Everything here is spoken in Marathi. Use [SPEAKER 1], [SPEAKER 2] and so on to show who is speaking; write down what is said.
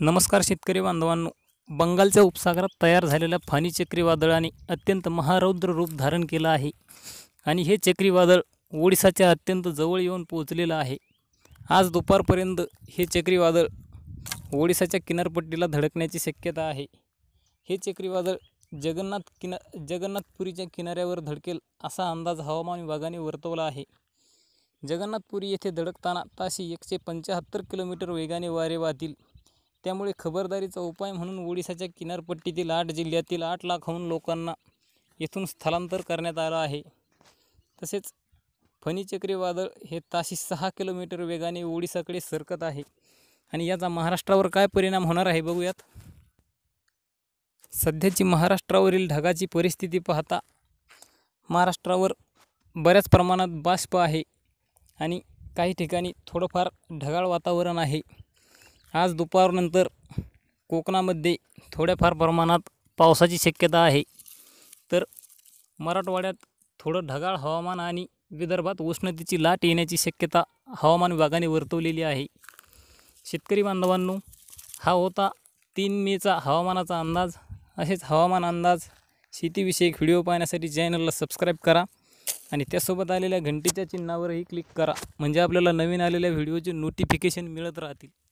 [SPEAKER 1] नमस्कार शेतकरी बांधवांनो बंगालच्या उपसागरात तयार झालेल्या फानी चक्रीवादळाने अत्यंत महारौद्र रूप धारण केलं आहे आणि हे चक्रीवादळ ओडिसाच्या अत्यंत जवळ येऊन पोचलेलं आहे आज दुपारपर्यंत हे चक्रीवादळ ओडिसाच्या किनारपट्टीला धडकण्याची शक्यता आहे हे चक्रीवादळ जगन्नाथ किना जगन्नाथपुरीच्या किनाऱ्यावर धडकेल असा अंदाज हवामान विभागाने वर्तवला आहे जगन्नाथपुरी येथे धडकताना ताशी एकशे पंच्याहत्तर किलोमीटर वेगाने वारे वाहतील त्यामुळे खबरदारीचा उपाय म्हणून ओडिशाच्या किनारपट्टीतील आठ जिल्ह्यातील आठ लाखाहून लोकांना येथून स्थलांतर करण्यात आलं आहे तसेच फणी चक्रीवादळ हे ताशी सहा किलोमीटर वेगाने ओडिसाकडे सरकत आहे आणि याचा महाराष्ट्रावर काय परिणाम होणार आहे बघूयात सध्याची महाराष्ट्रावरील ढगाची परिस्थिती पाहता महाराष्ट्रावर बऱ्याच प्रमाणात बाष्प आहे आणि काही ठिकाणी थोडंफार ढगाळ वातावरण आहे आज दुपारनंतर कोकणामध्ये थोड्याफार प्रमाणात पावसाची शक्यता आहे तर मराठवाड्यात थोडं ढगाळ हवामान आणि विदर्भात उष्णतेची लाट येण्याची शक्यता हवामान विभागाने वर्तवलेली आहे शेतकरी बांधवांनो हा होता तीन मेचा हवामानाचा अंदाज असेच हवामान अंदाज शेतीविषयक व्हिडिओ पाहण्यासाठी चॅनलला सबस्क्राईब करा आणि त्यासोबत आलेल्या घंटीच्या चिन्हावरही क्लिक करा म्हणजे आपल्याला नवीन आलेल्या व्हिडिओचे नोटिफिकेशन मिळत राहतील